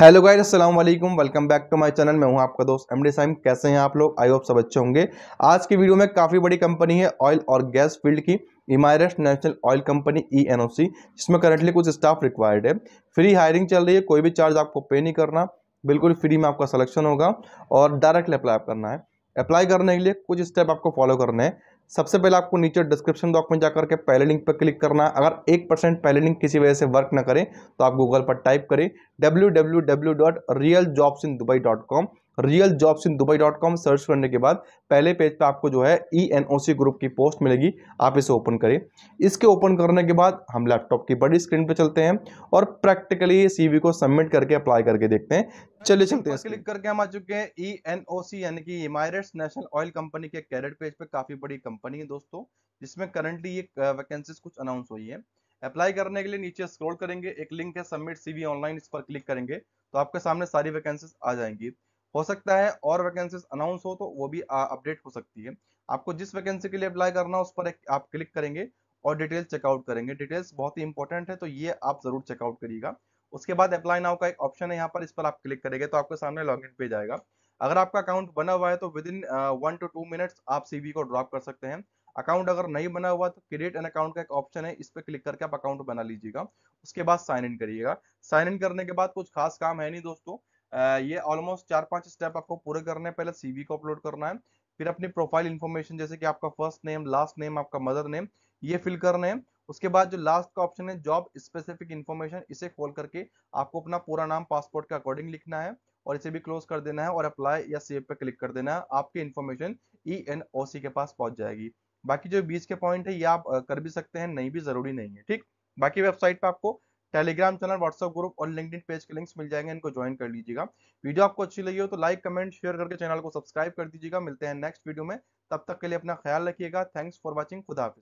hello guys अस्सलाम वालेकुम welcome back to my channel मैं हूं आपका दोस्त एम डी साइम कैसे हैं आप लोग आई होप सब अच्छे होंगे आज की वीडियो में काफ़ी बड़ी कंपनी है ऑयल और गैस फील्ड की Emirates national oil company E N O C जिसमें करंटली कुछ स्टाफ रिक्वायर्ड है फ्री हायरिंग चल रही है कोई भी चार्ज आपको पे नहीं करना बिल्कुल फ्री में आपका सलेक्शन होगा और डायरेक्टली अप्लाई करना है अप्लाई करने के लिए कुछ स्टेप आपको फॉलो करने हैं सबसे पहले आपको नीचे डिस्क्रिप्शन बॉक्स में जाकर के पहले लिंक पर क्लिक करना है अगर एक परसेंट पहले लिंक किसी वजह से वर्क ना करें तो आप गूगल पर टाइप करें W W W dot real jobs in Dubai dot com real jobs in Dubai dot com search करने के बाद पहले पेज पे आपको जो है E N O C group की पोस्ट मिलेगी आप इसे ओपन करें इसके ओपन करने के बाद हम लैपटॉप की बड़ी स्क्रीन पे चलते हैं और प्रैक्टिकली सीवी को सबमिट करके अप्लाई करके देखते हैं चलिए चलते हैं क्लिक करके हम आ चुके हैं ई एन ओ सी यानी कि इमायरेट्स नेशनल ऑयल कंपनी के कैरेट पेज पे काफ़ी बड़ी कंपनी है दोस्तों जिसमें करंटली ये वैकेंसीज कुछ अनाउंस हुई है अप्लाई करने के लिए नीचे स्क्रॉल करेंगे एक लिंक है सबमिट सीवी ऑनलाइन इस पर क्लिक करेंगे तो आपके सामने सारी वैकेंसीज आ जाएंगी हो सकता है और वैकेंसीज अनाउंस हो तो वो भी अपडेट हो सकती है आपको जिस वैकेंसी के लिए अप्लाई करना उस पर एक, आप क्लिक करेंगे और डिटेल्स चेकआउट करेंगे डिटेल्स बहुत ही इंपॉर्टेंट है तो ये आप जरूर चेकआउट करिएगा उसके बाद अप्लाई नाउ का एक ऑप्शन है यहाँ पर इस पर आप क्लिक करेंगे तो आपके सामने लॉग इन पेज आएगा अगर आपका अकाउंट बना हुआ है तो within one to two minutes आप सीवी को ड्रॉप कर सकते हैं अकाउंट अगर नहीं बना हुआ तो क्रिएट एन अकाउंट का एक ऑप्शन है इस पर क्लिक करके आप अकाउंट बना लीजिएगा उसके बाद साइन इन करिएगा साइन इन करने के बाद कुछ खास काम है नहीं दोस्तों ये ऑलमोस्ट चार पांच स्टेप आपको पूरे करने पहले सीवी को अपलोड करना है फिर अपनी प्रोफाइल इन्फॉर्मेशन जैसे कि आपका फर्स्ट नेम लास्ट नेम आपका मदर नेम ये फिल करने हैं उसके बाद जो लास्ट का ऑप्शन है जॉब स्पेसिफिक इन्फॉर्मेशन इसे खोल करके आपको अपना पूरा नाम पासपोर्ट के अकॉर्डिंग लिखना है और इसे भी क्लोज कर देना है और अप्लाई या सेव पे क्लिक कर देना है आपकी इन्फॉर्मेशन ई एन ओ सी के पास पहुंच जाएगी बाकी जो बीच के पॉइंट है ये आप कर भी सकते हैं नहीं भी जरूरी नहीं है ठीक बाकी वेबसाइट पे आपको टेलीग्राम चैनल व्हाट्सएप ग्रुप और लिंकड पेज के लिंक्स मिल जाएंगे इनको ज्वाइन कर लीजिएगा वीडियो आपको अच्छी लगी हो तो लाइक कमेंट शेयर करके चैनल को सब्सक्राइब कर दीजिएगा मिलते हैं नेक्स्ट वीडियो में तब तक के लिए अपना ख्याल रखिएगा थैंक्स फॉर वॉचिंग खुदा